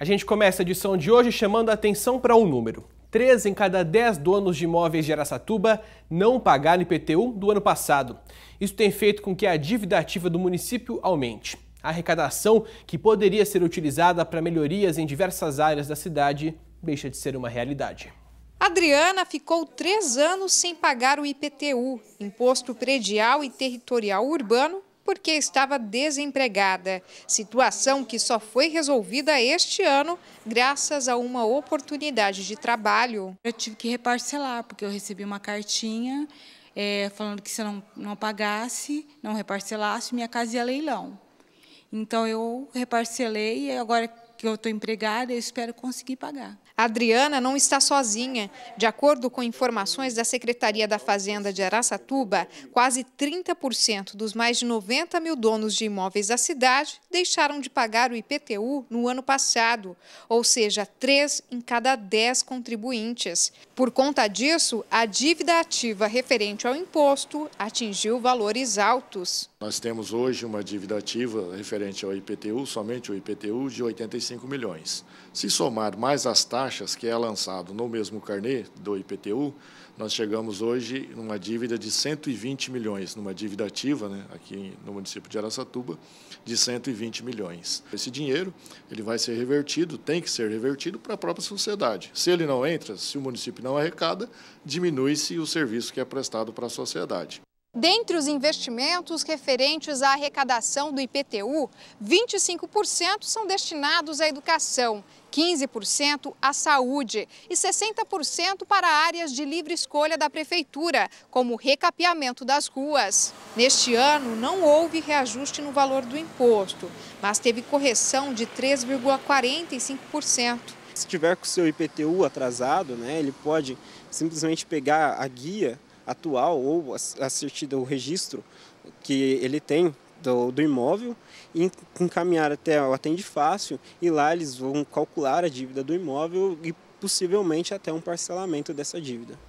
A gente começa a edição de hoje chamando a atenção para um número. Três em cada dez donos de imóveis de Aracatuba não pagaram IPTU do ano passado. Isso tem feito com que a dívida ativa do município aumente. A arrecadação, que poderia ser utilizada para melhorias em diversas áreas da cidade, deixa de ser uma realidade. Adriana ficou três anos sem pagar o IPTU, Imposto Predial e Territorial Urbano, porque estava desempregada. Situação que só foi resolvida este ano graças a uma oportunidade de trabalho. Eu tive que reparcelar, porque eu recebi uma cartinha é, falando que se eu não, não pagasse, não reparcelasse, minha casa ia leilão. Então eu reparcelei e agora que eu estou empregada, eu espero conseguir pagar. A Adriana não está sozinha. De acordo com informações da Secretaria da Fazenda de Araçatuba, quase 30% dos mais de 90 mil donos de imóveis da cidade deixaram de pagar o IPTU no ano passado, ou seja, 3 em cada 10 contribuintes. Por conta disso, a dívida ativa referente ao imposto atingiu valores altos. Nós temos hoje uma dívida ativa referente ao IPTU, somente o IPTU, de 85 milhões. Se somar mais as taxas que é lançado no mesmo carnê do IPTU, nós chegamos hoje numa dívida de 120 milhões, numa dívida ativa, né, aqui no município de Araçatuba, de 120 milhões. Esse dinheiro ele vai ser revertido, tem que ser revertido para a própria sociedade. Se ele não entra, se o município não arrecada, diminui-se o serviço que é prestado para a sociedade. Dentre os investimentos referentes à arrecadação do IPTU, 25% são destinados à educação, 15% à saúde e 60% para áreas de livre escolha da prefeitura, como recapeamento das ruas. Neste ano, não houve reajuste no valor do imposto, mas teve correção de 3,45% se tiver com o seu IPTU atrasado, né, ele pode simplesmente pegar a guia atual ou a certidão, o registro que ele tem do, do imóvel, e encaminhar até o Atende Fácil e lá eles vão calcular a dívida do imóvel e possivelmente até um parcelamento dessa dívida.